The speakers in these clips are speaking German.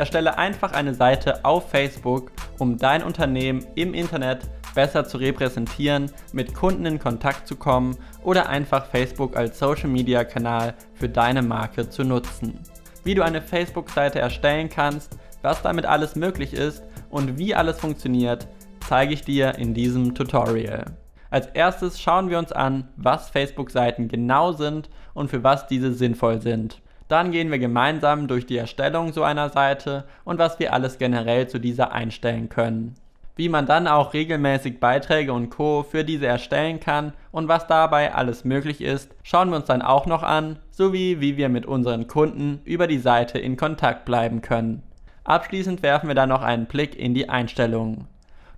Erstelle einfach eine Seite auf Facebook, um dein Unternehmen im Internet besser zu repräsentieren, mit Kunden in Kontakt zu kommen oder einfach Facebook als Social-Media-Kanal für deine Marke zu nutzen. Wie du eine Facebook-Seite erstellen kannst, was damit alles möglich ist und wie alles funktioniert, zeige ich dir in diesem Tutorial. Als erstes schauen wir uns an, was Facebook-Seiten genau sind und für was diese sinnvoll sind. Dann gehen wir gemeinsam durch die Erstellung so einer Seite und was wir alles generell zu dieser einstellen können. Wie man dann auch regelmäßig Beiträge und Co. für diese erstellen kann und was dabei alles möglich ist, schauen wir uns dann auch noch an, sowie wie wir mit unseren Kunden über die Seite in Kontakt bleiben können. Abschließend werfen wir dann noch einen Blick in die Einstellungen.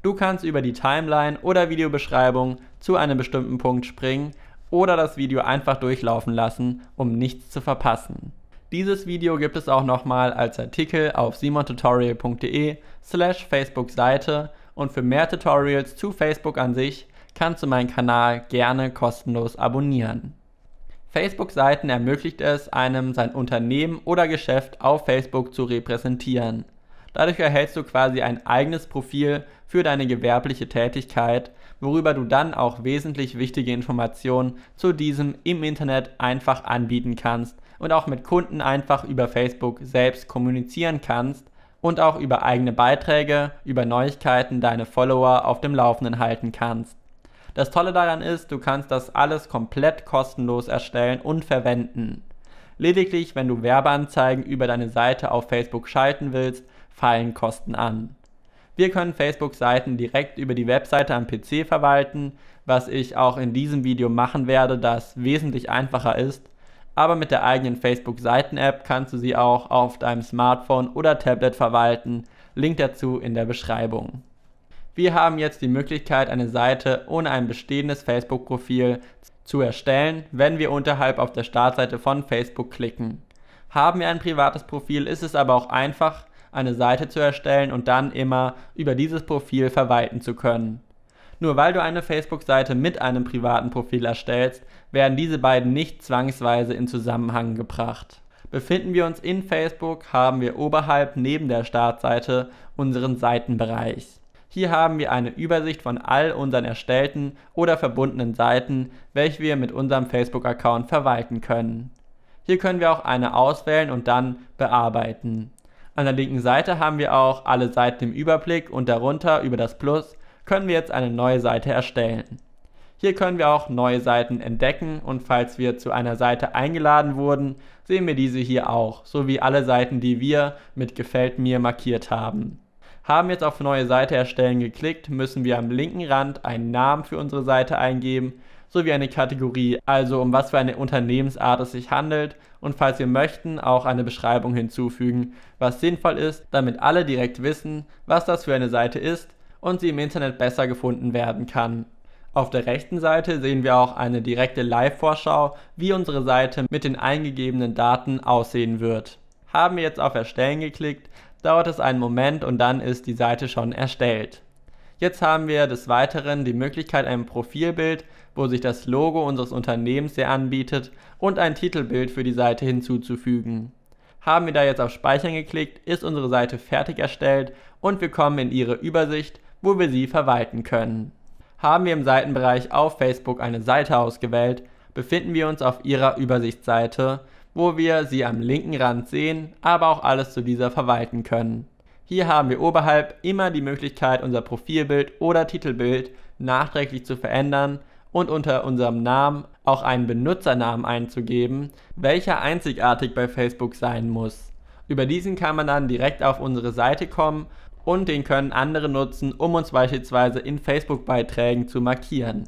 Du kannst über die Timeline oder Videobeschreibung zu einem bestimmten Punkt springen oder das Video einfach durchlaufen lassen, um nichts zu verpassen. Dieses Video gibt es auch nochmal als Artikel auf simontutorial.de slash Facebook-Seite und für mehr Tutorials zu Facebook an sich kannst du meinen Kanal gerne kostenlos abonnieren. Facebook-Seiten ermöglicht es einem, sein Unternehmen oder Geschäft auf Facebook zu repräsentieren. Dadurch erhältst du quasi ein eigenes Profil für deine gewerbliche Tätigkeit, worüber du dann auch wesentlich wichtige Informationen zu diesem im Internet einfach anbieten kannst und auch mit Kunden einfach über Facebook selbst kommunizieren kannst und auch über eigene Beiträge, über Neuigkeiten deine Follower auf dem Laufenden halten kannst. Das Tolle daran ist, du kannst das alles komplett kostenlos erstellen und verwenden. Lediglich, wenn du Werbeanzeigen über deine Seite auf Facebook schalten willst, fallen Kosten an. Wir können Facebook-Seiten direkt über die Webseite am PC verwalten, was ich auch in diesem Video machen werde, das wesentlich einfacher ist aber mit der eigenen Facebook-Seiten-App kannst du sie auch auf deinem Smartphone oder Tablet verwalten. Link dazu in der Beschreibung. Wir haben jetzt die Möglichkeit, eine Seite ohne ein bestehendes Facebook-Profil zu erstellen, wenn wir unterhalb auf der Startseite von Facebook klicken. Haben wir ein privates Profil, ist es aber auch einfach, eine Seite zu erstellen und dann immer über dieses Profil verwalten zu können. Nur weil du eine Facebook-Seite mit einem privaten Profil erstellst, werden diese beiden nicht zwangsweise in Zusammenhang gebracht. Befinden wir uns in Facebook, haben wir oberhalb neben der Startseite unseren Seitenbereich. Hier haben wir eine Übersicht von all unseren erstellten oder verbundenen Seiten, welche wir mit unserem Facebook-Account verwalten können. Hier können wir auch eine auswählen und dann bearbeiten. An der linken Seite haben wir auch alle Seiten im Überblick und darunter über das Plus können wir jetzt eine neue Seite erstellen. Hier können wir auch neue Seiten entdecken und falls wir zu einer Seite eingeladen wurden, sehen wir diese hier auch, sowie alle Seiten, die wir mit Gefällt mir markiert haben. Haben jetzt auf Neue Seite erstellen geklickt, müssen wir am linken Rand einen Namen für unsere Seite eingeben, sowie eine Kategorie, also um was für eine Unternehmensart es sich handelt und falls wir möchten, auch eine Beschreibung hinzufügen, was sinnvoll ist, damit alle direkt wissen, was das für eine Seite ist und sie im Internet besser gefunden werden kann. Auf der rechten Seite sehen wir auch eine direkte Live-Vorschau, wie unsere Seite mit den eingegebenen Daten aussehen wird. Haben wir jetzt auf Erstellen geklickt, dauert es einen Moment und dann ist die Seite schon erstellt. Jetzt haben wir des Weiteren die Möglichkeit, ein Profilbild, wo sich das Logo unseres Unternehmens sehr anbietet, und ein Titelbild für die Seite hinzuzufügen. Haben wir da jetzt auf Speichern geklickt, ist unsere Seite fertig erstellt und wir kommen in ihre Übersicht, wo wir sie verwalten können haben wir im Seitenbereich auf Facebook eine Seite ausgewählt, befinden wir uns auf ihrer Übersichtsseite, wo wir sie am linken Rand sehen, aber auch alles zu dieser verwalten können. Hier haben wir oberhalb immer die Möglichkeit, unser Profilbild oder Titelbild nachträglich zu verändern und unter unserem Namen auch einen Benutzernamen einzugeben, welcher einzigartig bei Facebook sein muss. Über diesen kann man dann direkt auf unsere Seite kommen und den können andere nutzen, um uns beispielsweise in Facebook-Beiträgen zu markieren.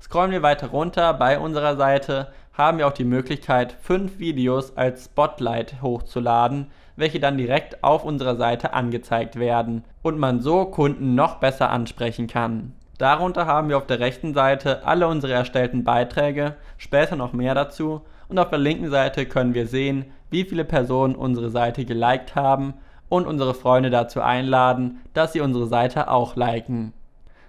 Scrollen wir weiter runter bei unserer Seite, haben wir auch die Möglichkeit, fünf Videos als Spotlight hochzuladen, welche dann direkt auf unserer Seite angezeigt werden und man so Kunden noch besser ansprechen kann. Darunter haben wir auf der rechten Seite alle unsere erstellten Beiträge, später noch mehr dazu und auf der linken Seite können wir sehen, wie viele Personen unsere Seite geliked haben und unsere Freunde dazu einladen, dass sie unsere Seite auch liken.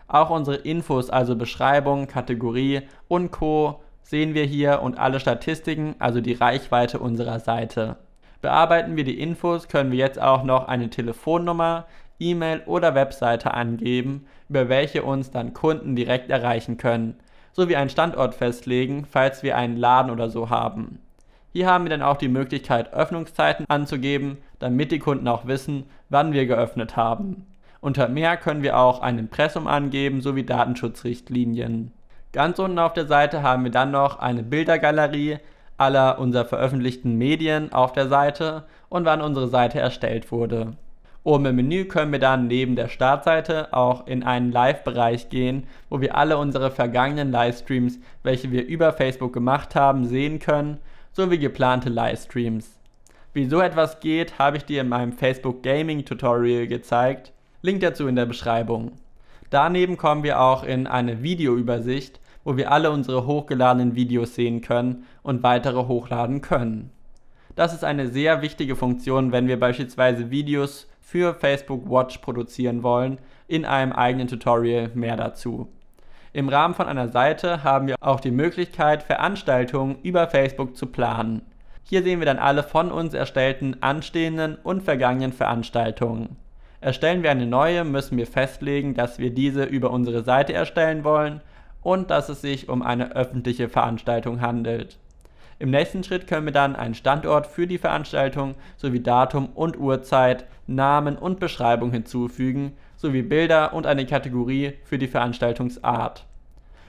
Auch unsere Infos, also Beschreibung, Kategorie und Co. sehen wir hier und alle Statistiken, also die Reichweite unserer Seite. Bearbeiten wir die Infos, können wir jetzt auch noch eine Telefonnummer, E-Mail oder Webseite angeben, über welche uns dann Kunden direkt erreichen können, sowie einen Standort festlegen, falls wir einen Laden oder so haben. Hier haben wir dann auch die Möglichkeit, Öffnungszeiten anzugeben, damit die Kunden auch wissen, wann wir geöffnet haben. Unter mehr können wir auch ein Impressum angeben sowie Datenschutzrichtlinien. Ganz unten auf der Seite haben wir dann noch eine Bildergalerie aller unserer veröffentlichten Medien auf der Seite und wann unsere Seite erstellt wurde. Oben im Menü können wir dann neben der Startseite auch in einen Live-Bereich gehen, wo wir alle unsere vergangenen Livestreams, welche wir über Facebook gemacht haben, sehen können sowie geplante Livestreams. Wie so etwas geht, habe ich dir in meinem Facebook Gaming Tutorial gezeigt, Link dazu in der Beschreibung. Daneben kommen wir auch in eine Videoübersicht, wo wir alle unsere hochgeladenen Videos sehen können und weitere hochladen können. Das ist eine sehr wichtige Funktion, wenn wir beispielsweise Videos für Facebook Watch produzieren wollen, in einem eigenen Tutorial mehr dazu. Im Rahmen von einer Seite haben wir auch die Möglichkeit, Veranstaltungen über Facebook zu planen. Hier sehen wir dann alle von uns erstellten anstehenden und vergangenen Veranstaltungen. Erstellen wir eine neue, müssen wir festlegen, dass wir diese über unsere Seite erstellen wollen und dass es sich um eine öffentliche Veranstaltung handelt. Im nächsten Schritt können wir dann einen Standort für die Veranstaltung sowie Datum und Uhrzeit, Namen und Beschreibung hinzufügen sowie Bilder und eine Kategorie für die Veranstaltungsart.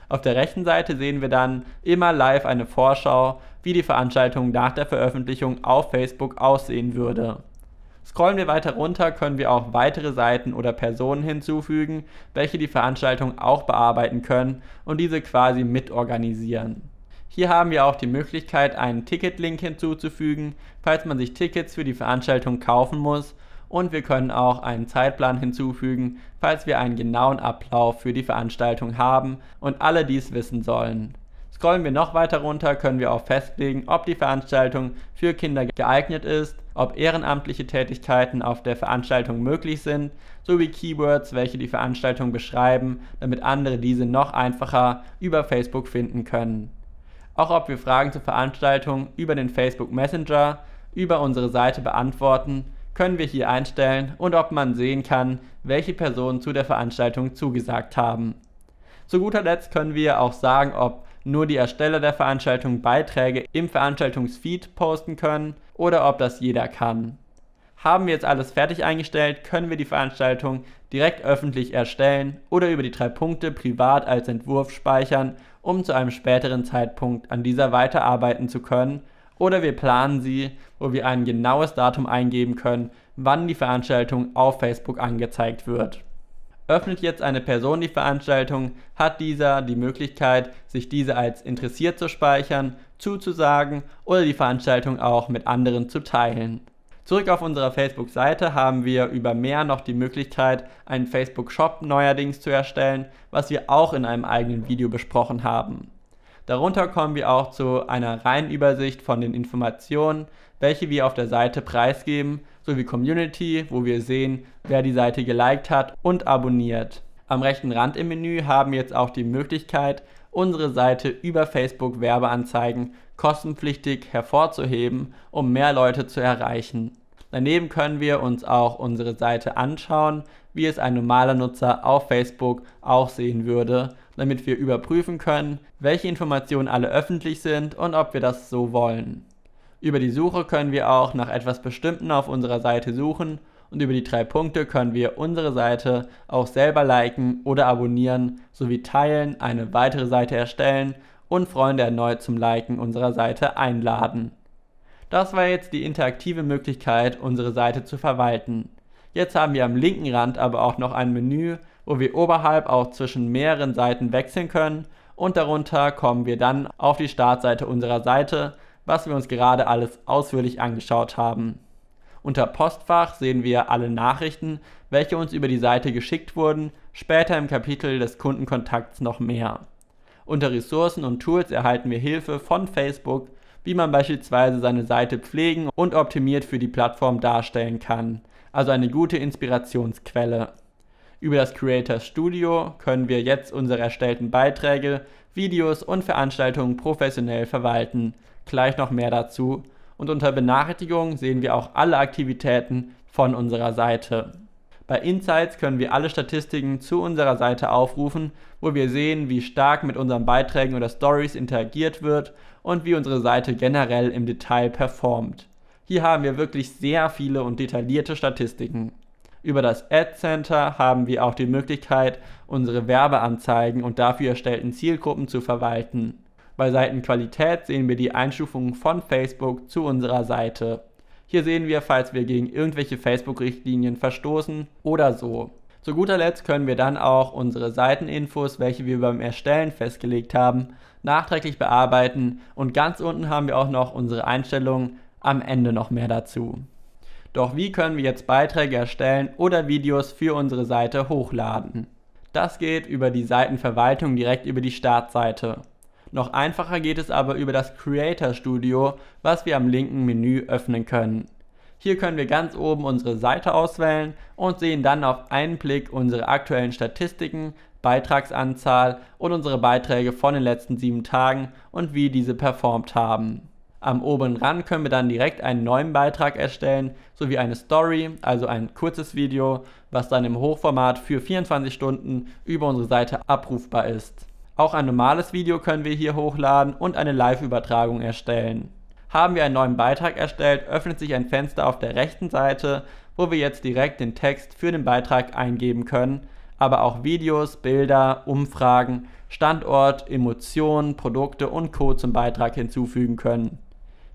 Auf der rechten Seite sehen wir dann immer live eine Vorschau, wie die Veranstaltung nach der Veröffentlichung auf Facebook aussehen würde. Scrollen wir weiter runter, können wir auch weitere Seiten oder Personen hinzufügen, welche die Veranstaltung auch bearbeiten können und diese quasi mitorganisieren. Hier haben wir auch die Möglichkeit, einen Ticketlink hinzuzufügen, falls man sich Tickets für die Veranstaltung kaufen muss und wir können auch einen Zeitplan hinzufügen, falls wir einen genauen Ablauf für die Veranstaltung haben und alle dies wissen sollen. Scrollen wir noch weiter runter, können wir auch festlegen, ob die Veranstaltung für Kinder geeignet ist, ob ehrenamtliche Tätigkeiten auf der Veranstaltung möglich sind, sowie Keywords, welche die Veranstaltung beschreiben, damit andere diese noch einfacher über Facebook finden können. Auch ob wir Fragen zur Veranstaltung über den Facebook Messenger, über unsere Seite beantworten können wir hier einstellen und ob man sehen kann, welche Personen zu der Veranstaltung zugesagt haben. Zu guter Letzt können wir auch sagen, ob nur die Ersteller der Veranstaltung Beiträge im Veranstaltungsfeed posten können oder ob das jeder kann. Haben wir jetzt alles fertig eingestellt, können wir die Veranstaltung direkt öffentlich erstellen oder über die drei Punkte privat als Entwurf speichern, um zu einem späteren Zeitpunkt an dieser weiterarbeiten zu können oder wir planen sie, wo wir ein genaues Datum eingeben können, wann die Veranstaltung auf Facebook angezeigt wird. Öffnet jetzt eine Person die Veranstaltung, hat dieser die Möglichkeit, sich diese als interessiert zu speichern, zuzusagen oder die Veranstaltung auch mit anderen zu teilen. Zurück auf unserer Facebook-Seite haben wir über mehr noch die Möglichkeit, einen Facebook-Shop neuerdings zu erstellen, was wir auch in einem eigenen Video besprochen haben. Darunter kommen wir auch zu einer reinen Übersicht von den Informationen, welche wir auf der Seite preisgeben, sowie Community, wo wir sehen, wer die Seite geliked hat und abonniert. Am rechten Rand im Menü haben wir jetzt auch die Möglichkeit, unsere Seite über Facebook Werbeanzeigen kostenpflichtig hervorzuheben, um mehr Leute zu erreichen. Daneben können wir uns auch unsere Seite anschauen, wie es ein normaler Nutzer auf Facebook auch sehen würde, damit wir überprüfen können, welche Informationen alle öffentlich sind und ob wir das so wollen. Über die Suche können wir auch nach etwas Bestimmten auf unserer Seite suchen und über die drei Punkte können wir unsere Seite auch selber liken oder abonnieren sowie teilen, eine weitere Seite erstellen und Freunde erneut zum Liken unserer Seite einladen. Das war jetzt die interaktive Möglichkeit, unsere Seite zu verwalten. Jetzt haben wir am linken Rand aber auch noch ein Menü, wo wir oberhalb auch zwischen mehreren Seiten wechseln können und darunter kommen wir dann auf die Startseite unserer Seite, was wir uns gerade alles ausführlich angeschaut haben. Unter Postfach sehen wir alle Nachrichten, welche uns über die Seite geschickt wurden, später im Kapitel des Kundenkontakts noch mehr. Unter Ressourcen und Tools erhalten wir Hilfe von Facebook, wie man beispielsweise seine Seite pflegen und optimiert für die Plattform darstellen kann also eine gute Inspirationsquelle. Über das Creator Studio können wir jetzt unsere erstellten Beiträge, Videos und Veranstaltungen professionell verwalten. Gleich noch mehr dazu. Und unter Benachrichtigungen sehen wir auch alle Aktivitäten von unserer Seite. Bei Insights können wir alle Statistiken zu unserer Seite aufrufen, wo wir sehen, wie stark mit unseren Beiträgen oder Stories interagiert wird und wie unsere Seite generell im Detail performt. Hier haben wir wirklich sehr viele und detaillierte Statistiken. Über das Ad Center haben wir auch die Möglichkeit, unsere Werbeanzeigen und dafür erstellten Zielgruppen zu verwalten. Bei Seitenqualität sehen wir die Einstufungen von Facebook zu unserer Seite. Hier sehen wir, falls wir gegen irgendwelche Facebook-Richtlinien verstoßen oder so. Zu guter Letzt können wir dann auch unsere Seiteninfos, welche wir beim Erstellen festgelegt haben, nachträglich bearbeiten und ganz unten haben wir auch noch unsere Einstellungen, am Ende noch mehr dazu. Doch wie können wir jetzt Beiträge erstellen oder Videos für unsere Seite hochladen? Das geht über die Seitenverwaltung direkt über die Startseite. Noch einfacher geht es aber über das Creator Studio, was wir am linken Menü öffnen können. Hier können wir ganz oben unsere Seite auswählen und sehen dann auf einen Blick unsere aktuellen Statistiken, Beitragsanzahl und unsere Beiträge von den letzten sieben Tagen und wie diese performt haben. Am oberen Rand können wir dann direkt einen neuen Beitrag erstellen, sowie eine Story, also ein kurzes Video, was dann im Hochformat für 24 Stunden über unsere Seite abrufbar ist. Auch ein normales Video können wir hier hochladen und eine Live-Übertragung erstellen. Haben wir einen neuen Beitrag erstellt, öffnet sich ein Fenster auf der rechten Seite, wo wir jetzt direkt den Text für den Beitrag eingeben können, aber auch Videos, Bilder, Umfragen, Standort, Emotionen, Produkte und Co. zum Beitrag hinzufügen können.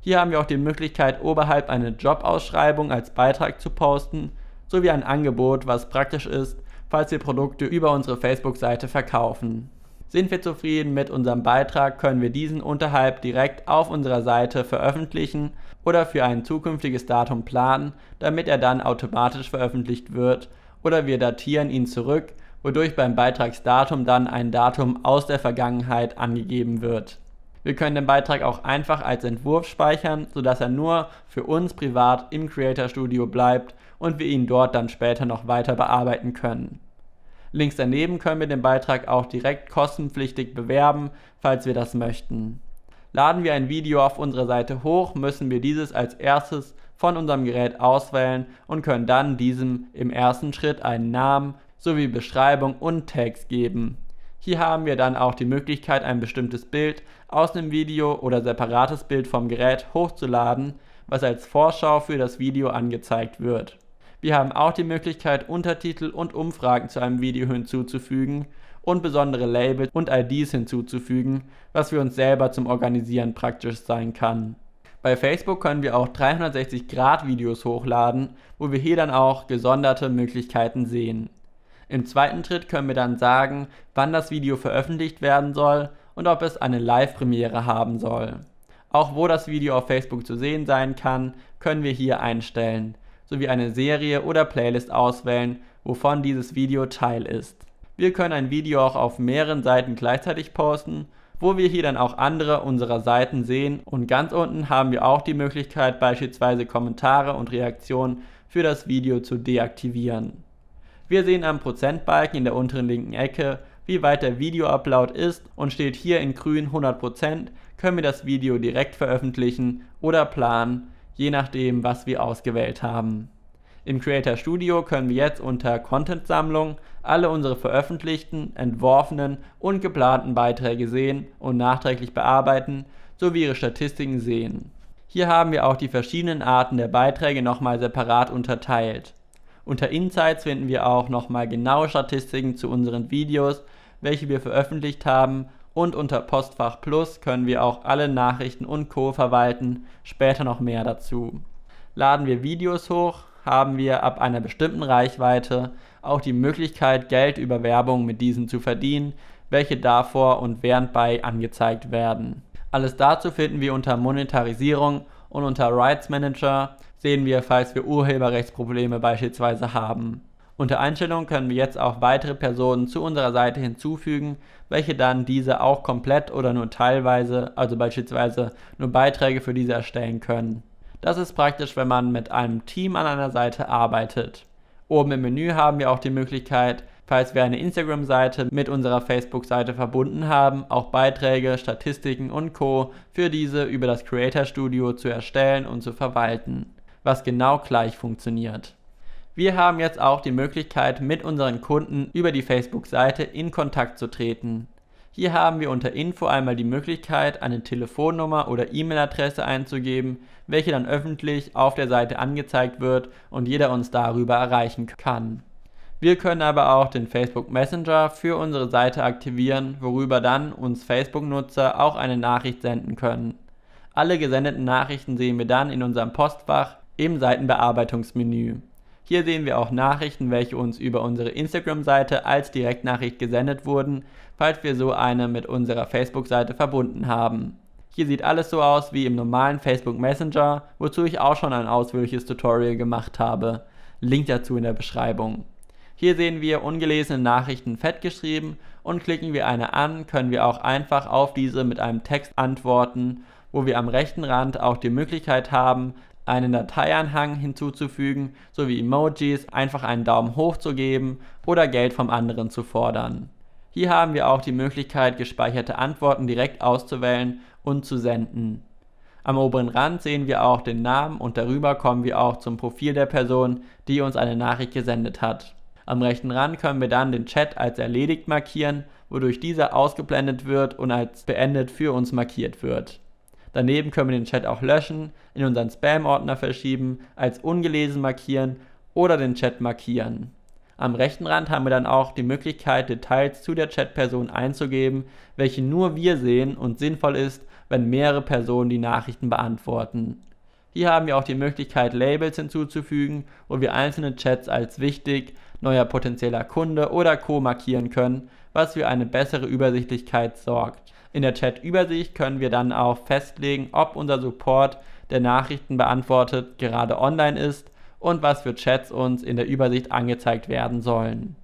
Hier haben wir auch die Möglichkeit, oberhalb eine Jobausschreibung als Beitrag zu posten, sowie ein Angebot, was praktisch ist, falls wir Produkte über unsere Facebook-Seite verkaufen. Sind wir zufrieden mit unserem Beitrag, können wir diesen unterhalb direkt auf unserer Seite veröffentlichen oder für ein zukünftiges Datum planen, damit er dann automatisch veröffentlicht wird oder wir datieren ihn zurück, wodurch beim Beitragsdatum dann ein Datum aus der Vergangenheit angegeben wird. Wir können den Beitrag auch einfach als Entwurf speichern, sodass er nur für uns privat im Creator Studio bleibt und wir ihn dort dann später noch weiter bearbeiten können. Links daneben können wir den Beitrag auch direkt kostenpflichtig bewerben, falls wir das möchten. Laden wir ein Video auf unserer Seite hoch, müssen wir dieses als erstes von unserem Gerät auswählen und können dann diesem im ersten Schritt einen Namen sowie Beschreibung und Tags geben. Hier haben wir dann auch die Möglichkeit, ein bestimmtes Bild aus einem Video oder separates Bild vom Gerät hochzuladen, was als Vorschau für das Video angezeigt wird. Wir haben auch die Möglichkeit, Untertitel und Umfragen zu einem Video hinzuzufügen und besondere Labels und IDs hinzuzufügen, was für uns selber zum Organisieren praktisch sein kann. Bei Facebook können wir auch 360-Grad-Videos hochladen, wo wir hier dann auch gesonderte Möglichkeiten sehen. Im zweiten Schritt können wir dann sagen, wann das Video veröffentlicht werden soll und ob es eine Live-Premiere haben soll. Auch wo das Video auf Facebook zu sehen sein kann, können wir hier einstellen, sowie eine Serie oder Playlist auswählen, wovon dieses Video Teil ist. Wir können ein Video auch auf mehreren Seiten gleichzeitig posten, wo wir hier dann auch andere unserer Seiten sehen und ganz unten haben wir auch die Möglichkeit beispielsweise Kommentare und Reaktionen für das Video zu deaktivieren. Wir sehen am Prozentbalken in der unteren linken Ecke, wie weit der Video-Upload ist und steht hier in grün 100%, können wir das Video direkt veröffentlichen oder planen, je nachdem, was wir ausgewählt haben. Im Creator Studio können wir jetzt unter Content-Sammlung alle unsere veröffentlichten, entworfenen und geplanten Beiträge sehen und nachträglich bearbeiten, sowie ihre Statistiken sehen. Hier haben wir auch die verschiedenen Arten der Beiträge nochmal separat unterteilt. Unter Insights finden wir auch nochmal genaue Statistiken zu unseren Videos, welche wir veröffentlicht haben und unter Postfach Plus können wir auch alle Nachrichten und Co. verwalten, später noch mehr dazu. Laden wir Videos hoch, haben wir ab einer bestimmten Reichweite auch die Möglichkeit, Geld über Werbung mit diesen zu verdienen, welche davor und während bei angezeigt werden. Alles dazu finden wir unter Monetarisierung und unter Rights Manager sehen wir, falls wir Urheberrechtsprobleme beispielsweise haben. Unter Einstellungen können wir jetzt auch weitere Personen zu unserer Seite hinzufügen, welche dann diese auch komplett oder nur teilweise, also beispielsweise nur Beiträge für diese erstellen können. Das ist praktisch, wenn man mit einem Team an einer Seite arbeitet. Oben im Menü haben wir auch die Möglichkeit, falls wir eine Instagram-Seite mit unserer Facebook-Seite verbunden haben, auch Beiträge, Statistiken und Co. für diese über das Creator Studio zu erstellen und zu verwalten was genau gleich funktioniert. Wir haben jetzt auch die Möglichkeit, mit unseren Kunden über die Facebook-Seite in Kontakt zu treten. Hier haben wir unter Info einmal die Möglichkeit, eine Telefonnummer oder E-Mail-Adresse einzugeben, welche dann öffentlich auf der Seite angezeigt wird und jeder uns darüber erreichen kann. Wir können aber auch den Facebook Messenger für unsere Seite aktivieren, worüber dann uns Facebook-Nutzer auch eine Nachricht senden können. Alle gesendeten Nachrichten sehen wir dann in unserem Postfach im Seitenbearbeitungsmenü. Hier sehen wir auch Nachrichten, welche uns über unsere Instagram-Seite als Direktnachricht gesendet wurden, falls wir so eine mit unserer Facebook-Seite verbunden haben. Hier sieht alles so aus wie im normalen Facebook Messenger, wozu ich auch schon ein ausführliches Tutorial gemacht habe. Link dazu in der Beschreibung. Hier sehen wir ungelesene Nachrichten fett geschrieben und klicken wir eine an, können wir auch einfach auf diese mit einem Text antworten, wo wir am rechten Rand auch die Möglichkeit haben, einen Dateianhang hinzuzufügen sowie Emojis, einfach einen Daumen hoch zu geben oder Geld vom anderen zu fordern. Hier haben wir auch die Möglichkeit, gespeicherte Antworten direkt auszuwählen und zu senden. Am oberen Rand sehen wir auch den Namen und darüber kommen wir auch zum Profil der Person, die uns eine Nachricht gesendet hat. Am rechten Rand können wir dann den Chat als erledigt markieren, wodurch dieser ausgeblendet wird und als beendet für uns markiert wird. Daneben können wir den Chat auch löschen, in unseren Spam-Ordner verschieben, als ungelesen markieren oder den Chat markieren. Am rechten Rand haben wir dann auch die Möglichkeit, Details zu der Chatperson einzugeben, welche nur wir sehen und sinnvoll ist, wenn mehrere Personen die Nachrichten beantworten. Hier haben wir auch die Möglichkeit, Labels hinzuzufügen, wo wir einzelne Chats als wichtig, neuer potenzieller Kunde oder Co markieren können, was für eine bessere Übersichtlichkeit sorgt in der Chat-Übersicht können wir dann auch festlegen, ob unser Support, der Nachrichten beantwortet, gerade online ist und was für Chats uns in der Übersicht angezeigt werden sollen.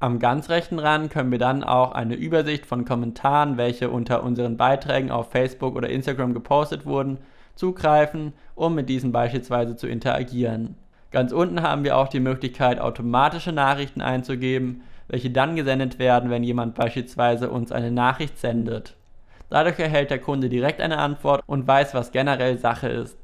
Am ganz rechten Rand können wir dann auch eine Übersicht von Kommentaren, welche unter unseren Beiträgen auf Facebook oder Instagram gepostet wurden, zugreifen, um mit diesen beispielsweise zu interagieren. Ganz unten haben wir auch die Möglichkeit, automatische Nachrichten einzugeben, welche dann gesendet werden, wenn jemand beispielsweise uns eine Nachricht sendet. Dadurch erhält der Kunde direkt eine Antwort und weiß, was generell Sache ist.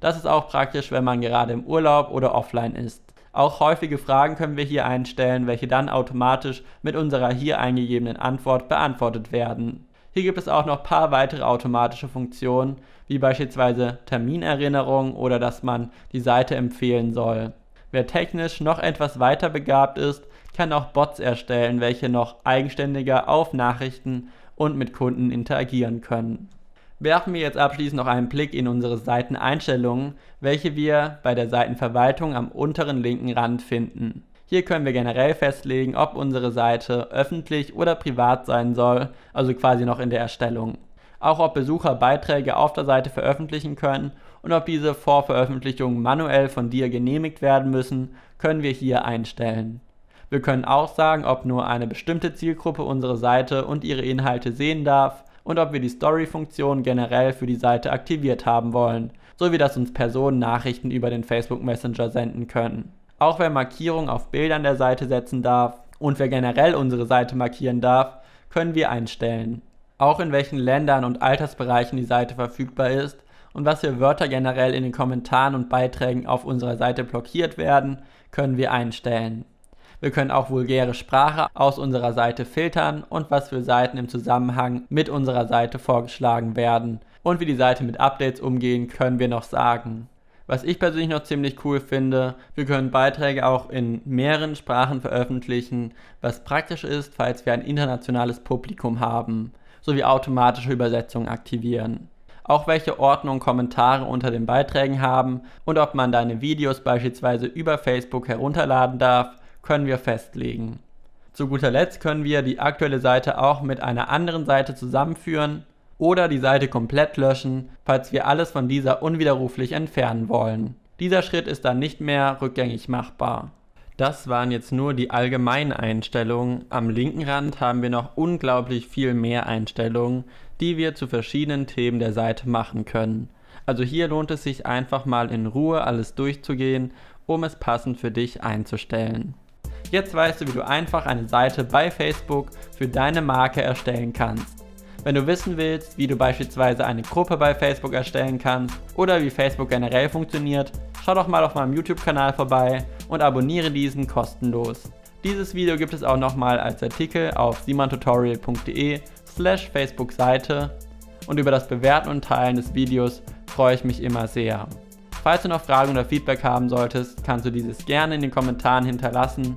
Das ist auch praktisch, wenn man gerade im Urlaub oder offline ist. Auch häufige Fragen können wir hier einstellen, welche dann automatisch mit unserer hier eingegebenen Antwort beantwortet werden. Hier gibt es auch noch ein paar weitere automatische Funktionen, wie beispielsweise Terminerinnerung oder dass man die Seite empfehlen soll. Wer technisch noch etwas weiter begabt ist, kann auch Bots erstellen, welche noch eigenständiger auf Nachrichten und mit Kunden interagieren können. Werfen wir jetzt abschließend noch einen Blick in unsere Seiteneinstellungen, welche wir bei der Seitenverwaltung am unteren linken Rand finden. Hier können wir generell festlegen, ob unsere Seite öffentlich oder privat sein soll, also quasi noch in der Erstellung. Auch ob Besucher Beiträge auf der Seite veröffentlichen können und ob diese vor Veröffentlichung manuell von dir genehmigt werden müssen, können wir hier einstellen. Wir können auch sagen, ob nur eine bestimmte Zielgruppe unsere Seite und ihre Inhalte sehen darf und ob wir die Story-Funktion generell für die Seite aktiviert haben wollen, sowie dass uns Personen Nachrichten über den Facebook Messenger senden können. Auch wer Markierungen auf Bildern der Seite setzen darf und wer generell unsere Seite markieren darf, können wir einstellen. Auch in welchen Ländern und Altersbereichen die Seite verfügbar ist und was für Wörter generell in den Kommentaren und Beiträgen auf unserer Seite blockiert werden, können wir einstellen. Wir können auch vulgäre Sprache aus unserer Seite filtern und was für Seiten im Zusammenhang mit unserer Seite vorgeschlagen werden. Und wie die Seite mit Updates umgehen, können wir noch sagen. Was ich persönlich noch ziemlich cool finde, wir können Beiträge auch in mehreren Sprachen veröffentlichen, was praktisch ist, falls wir ein internationales Publikum haben, sowie automatische Übersetzungen aktivieren. Auch welche Ordnung Kommentare unter den Beiträgen haben und ob man deine Videos beispielsweise über Facebook herunterladen darf können wir festlegen. Zu guter Letzt können wir die aktuelle Seite auch mit einer anderen Seite zusammenführen oder die Seite komplett löschen, falls wir alles von dieser unwiderruflich entfernen wollen. Dieser Schritt ist dann nicht mehr rückgängig machbar. Das waren jetzt nur die allgemeinen Einstellungen. Am linken Rand haben wir noch unglaublich viel mehr Einstellungen, die wir zu verschiedenen Themen der Seite machen können. Also hier lohnt es sich einfach mal in Ruhe alles durchzugehen, um es passend für dich einzustellen. Jetzt weißt du, wie du einfach eine Seite bei Facebook für deine Marke erstellen kannst. Wenn du wissen willst, wie du beispielsweise eine Gruppe bei Facebook erstellen kannst oder wie Facebook generell funktioniert, schau doch mal auf meinem YouTube-Kanal vorbei und abonniere diesen kostenlos. Dieses Video gibt es auch nochmal als Artikel auf simantutorial.de slash Facebook-Seite und über das Bewerten und Teilen des Videos freue ich mich immer sehr. Falls du noch Fragen oder Feedback haben solltest, kannst du dieses gerne in den Kommentaren hinterlassen